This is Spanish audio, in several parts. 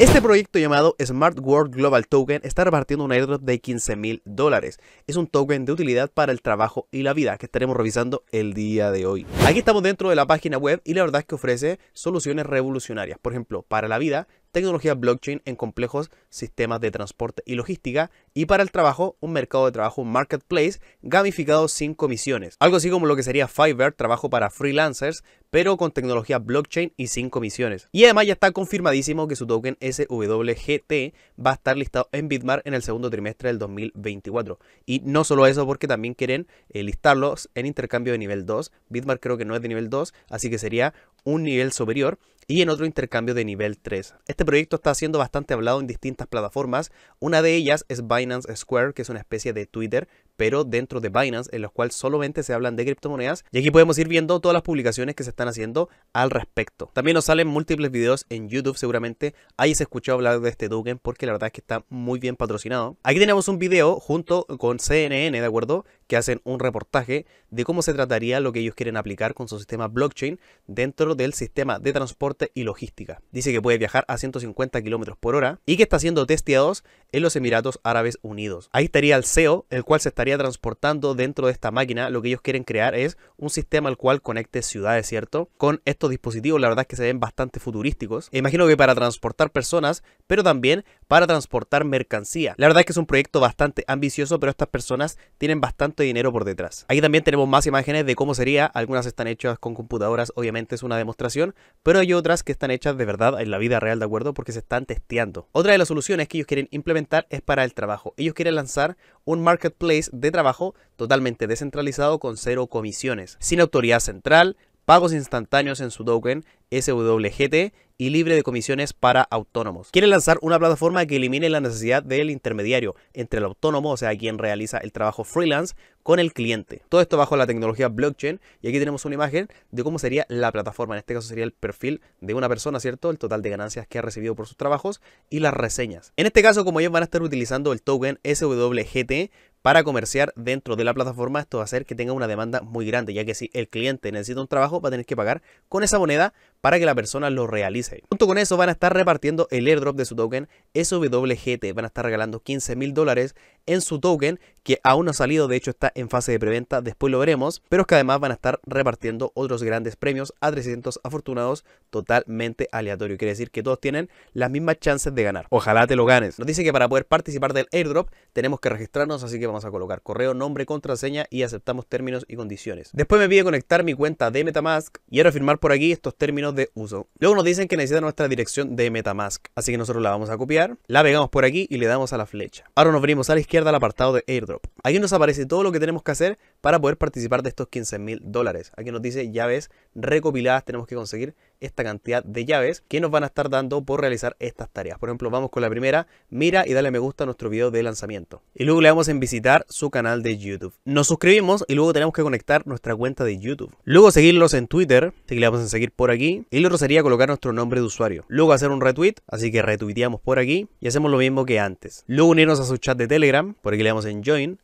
Este proyecto llamado Smart World Global Token está repartiendo un airdrop de 15 mil dólares. Es un token de utilidad para el trabajo y la vida que estaremos revisando el día de hoy. Aquí estamos dentro de la página web y la verdad es que ofrece soluciones revolucionarias. Por ejemplo, para la vida tecnología blockchain en complejos sistemas de transporte y logística y para el trabajo, un mercado de trabajo, marketplace gamificado sin comisiones. Algo así como lo que sería Fiverr, trabajo para freelancers, pero con tecnología blockchain y sin comisiones. Y además ya está confirmadísimo que su token SWGT va a estar listado en Bitmar en el segundo trimestre del 2024. Y no solo eso, porque también quieren eh, listarlos en intercambio de nivel 2. Bitmar creo que no es de nivel 2, así que sería un nivel superior y en otro intercambio de nivel 3. Este proyecto está siendo bastante hablado en distintas plataformas. Una de ellas es Binance Square, que es una especie de Twitter, pero dentro de Binance, en los cuales solamente se hablan de criptomonedas. Y aquí podemos ir viendo todas las publicaciones que se están haciendo al respecto. También nos salen múltiples videos en YouTube, seguramente Ahí se escuchó hablar de este token, porque la verdad es que está muy bien patrocinado. Aquí tenemos un video junto con CNN, ¿de acuerdo? que hacen un reportaje de cómo se trataría lo que ellos quieren aplicar con su sistema blockchain dentro del sistema de transporte y logística. Dice que puede viajar a 150 kilómetros por hora y que está siendo testeados en los Emiratos Árabes Unidos. Ahí estaría el CEO, el cual se estaría transportando dentro de esta máquina. Lo que ellos quieren crear es un sistema al cual conecte ciudades, ¿cierto? Con estos dispositivos, la verdad es que se ven bastante futurísticos. E imagino que para transportar personas, pero también para transportar mercancía. La verdad es que es un proyecto bastante ambicioso, pero estas personas tienen bastante dinero por detrás. Aquí también tenemos más imágenes de cómo sería, algunas están hechas con computadoras, obviamente es una demostración, pero hay otras que están hechas de verdad en la vida real, ¿de acuerdo? Porque se están testeando. Otra de las soluciones que ellos quieren implementar es para el trabajo. Ellos quieren lanzar un marketplace de trabajo totalmente descentralizado con cero comisiones, sin autoridad central, pagos instantáneos en su token SWGT y libre de comisiones para autónomos. Quiere lanzar una plataforma que elimine la necesidad del intermediario entre el autónomo, o sea, quien realiza el trabajo freelance, con el cliente. Todo esto bajo la tecnología blockchain y aquí tenemos una imagen de cómo sería la plataforma. En este caso sería el perfil de una persona, ¿cierto? El total de ganancias que ha recibido por sus trabajos y las reseñas. En este caso, como ellos van a estar utilizando el token SWGT, para comerciar dentro de la plataforma, esto va a hacer que tenga una demanda muy grande, ya que si el cliente necesita un trabajo, va a tener que pagar con esa moneda para que la persona lo realice. Junto con eso van a estar repartiendo el airdrop de su token SWGT, van a estar regalando 15 mil dólares en su token que aún no ha salido, de hecho está en fase de preventa, después lo veremos, pero es que además van a estar repartiendo otros grandes premios a 300 afortunados totalmente aleatorio, quiere decir que todos tienen las mismas chances de ganar. Ojalá te lo ganes. Nos dice que para poder participar del airdrop tenemos que registrarnos, así que vamos a colocar correo, nombre, contraseña y aceptamos términos y condiciones. Después me pide conectar mi cuenta de Metamask y ahora firmar por aquí estos términos de uso. Luego nos dicen que necesita nuestra dirección de Metamask, así que nosotros la vamos a copiar, la pegamos por aquí y le damos a la flecha. Ahora nos venimos a la izquierda al apartado de Airdrop. Aquí nos aparece todo lo que tenemos que hacer para poder participar de estos 15 mil dólares. Aquí nos dice llaves recopiladas, tenemos que conseguir esta cantidad de llaves que nos van a estar dando por realizar estas tareas. Por ejemplo, vamos con la primera, mira y dale me gusta a nuestro video de lanzamiento. Y luego le damos en visitar su canal de YouTube. Nos suscribimos y luego tenemos que conectar nuestra cuenta de YouTube. Luego seguirlos en Twitter, así que le vamos en seguir por aquí. Y luego sería colocar nuestro nombre de usuario. Luego hacer un retweet, así que retuiteamos por aquí y hacemos lo mismo que antes. Luego unirnos a su chat de Telegram, por aquí le damos en Join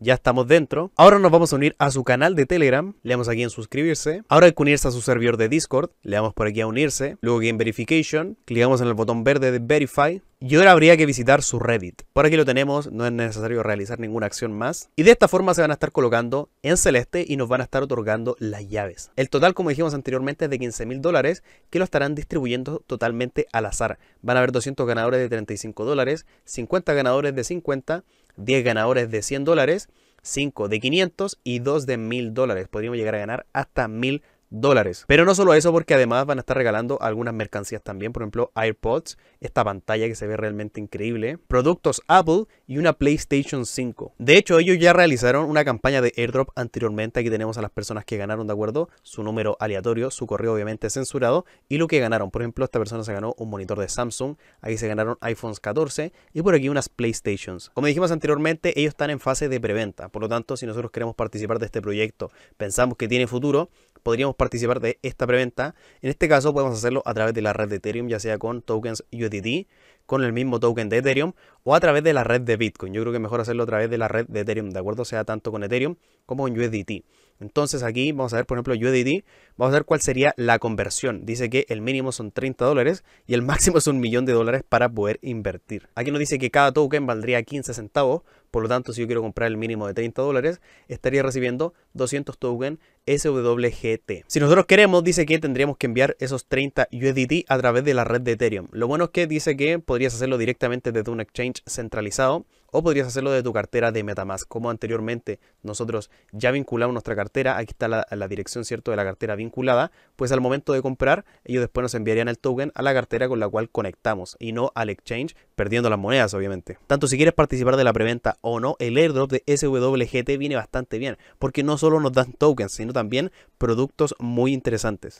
ya estamos dentro. Ahora nos vamos a unir a su canal de Telegram, le damos aquí en suscribirse. Ahora hay que unirse a su servidor de Discord, le damos por aquí a unirse. Luego aquí en Verification, clicamos en el botón verde de Verify. Y ahora habría que visitar su Reddit. Por aquí lo tenemos, no es necesario realizar ninguna acción más. Y de esta forma se van a estar colocando en celeste y nos van a estar otorgando las llaves. El total, como dijimos anteriormente, es de 15 mil dólares que lo estarán distribuyendo totalmente al azar. Van a haber 200 ganadores de 35 dólares, 50 ganadores de 50 10 ganadores de 100 dólares, 5 de 500 y 2 de 1000 dólares. Podríamos llegar a ganar hasta 1000 dólares. Pero no solo eso, porque además van a estar regalando algunas mercancías también, por ejemplo AirPods, esta pantalla que se ve realmente increíble, productos Apple y una PlayStation 5. De hecho, ellos ya realizaron una campaña de airdrop anteriormente, aquí tenemos a las personas que ganaron, ¿de acuerdo? Su número aleatorio, su correo obviamente censurado y lo que ganaron. Por ejemplo, esta persona se ganó un monitor de Samsung, aquí se ganaron iPhones 14 y por aquí unas PlayStations. Como dijimos anteriormente, ellos están en fase de preventa, por lo tanto, si nosotros queremos participar de este proyecto, pensamos que tiene futuro, podríamos participar de esta preventa. En este caso podemos hacerlo a través de la red de Ethereum, ya sea con tokens UDD, con el mismo token de Ethereum o a través de la red de Bitcoin. Yo creo que mejor hacerlo a través de la red de Ethereum, ¿de acuerdo? sea tanto con Ethereum como con USDT. Entonces aquí vamos a ver, por ejemplo, UDD. vamos a ver cuál sería la conversión. Dice que el mínimo son 30 dólares y el máximo es un millón de dólares para poder invertir. Aquí nos dice que cada token valdría 15 centavos, por lo tanto, si yo quiero comprar el mínimo de 30 dólares, estaría recibiendo 200 token SWGT. Si nosotros queremos, dice que tendríamos que enviar esos 30 USDT a través de la red de Ethereum. Lo bueno es que dice que podrías hacerlo directamente desde un exchange centralizado o podrías hacerlo de tu cartera de Metamask. Como anteriormente nosotros ya vinculamos nuestra cartera, aquí está la, dirección cierto de la cartera vinculada, pues al momento de comprar ellos después nos enviarían el token a la cartera con la cual conectamos y no al exchange, perdiendo las monedas obviamente. Tanto si quieres participar de la preventa o no, el airdrop de SWGT viene bastante bien, porque no solo nos dan tokens, sino también productos muy interesantes.